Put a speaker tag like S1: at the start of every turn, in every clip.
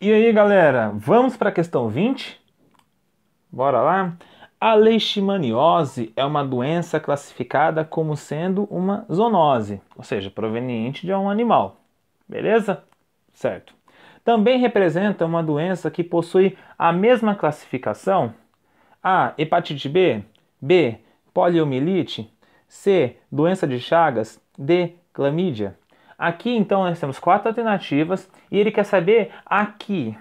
S1: E aí, galera, vamos para a questão 20? Bora lá? A leishmaniose é uma doença classificada como sendo uma zoonose, ou seja, proveniente de um animal. Beleza? Certo. Também representa uma doença que possui a mesma classificação: A, hepatite B, B, poliomielite, C, doença de Chagas, D, clamídia. Aqui então nós temos quatro alternativas e ele quer saber aqui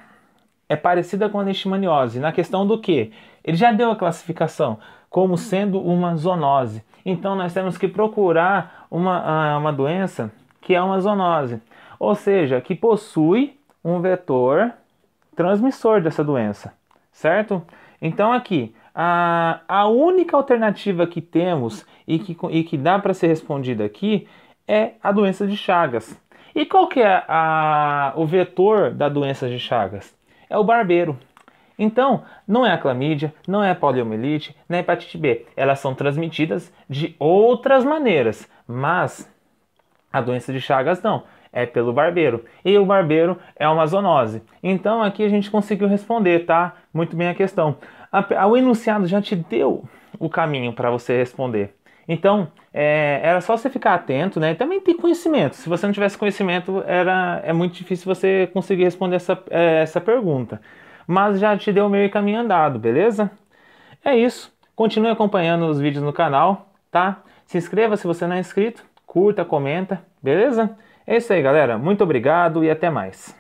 S1: é parecida com a leishmaniose na questão do que ele já deu a classificação como sendo uma zoonose. Então nós temos que procurar uma, ah, uma doença que é uma zoonose, ou seja, que possui um vetor transmissor dessa doença, certo? Então aqui a, a única alternativa que temos e que, e que dá para ser respondida aqui é a doença de Chagas. E qual que é a, o vetor da doença de Chagas? É o barbeiro. Então, não é a clamídia, não é a poliomielite, nem a hepatite B. Elas são transmitidas de outras maneiras, mas a doença de Chagas não, é pelo barbeiro. E o barbeiro é uma zoonose. Então, aqui a gente conseguiu responder, tá? Muito bem a questão. A, a, o enunciado já te deu o caminho para você responder. Então, é, era só você ficar atento, né? E também ter conhecimento. Se você não tivesse conhecimento, era, é muito difícil você conseguir responder essa, é, essa pergunta. Mas já te deu meio caminho andado, beleza? É isso. Continue acompanhando os vídeos no canal, tá? Se inscreva se você não é inscrito, curta, comenta, beleza? É isso aí, galera. Muito obrigado e até mais.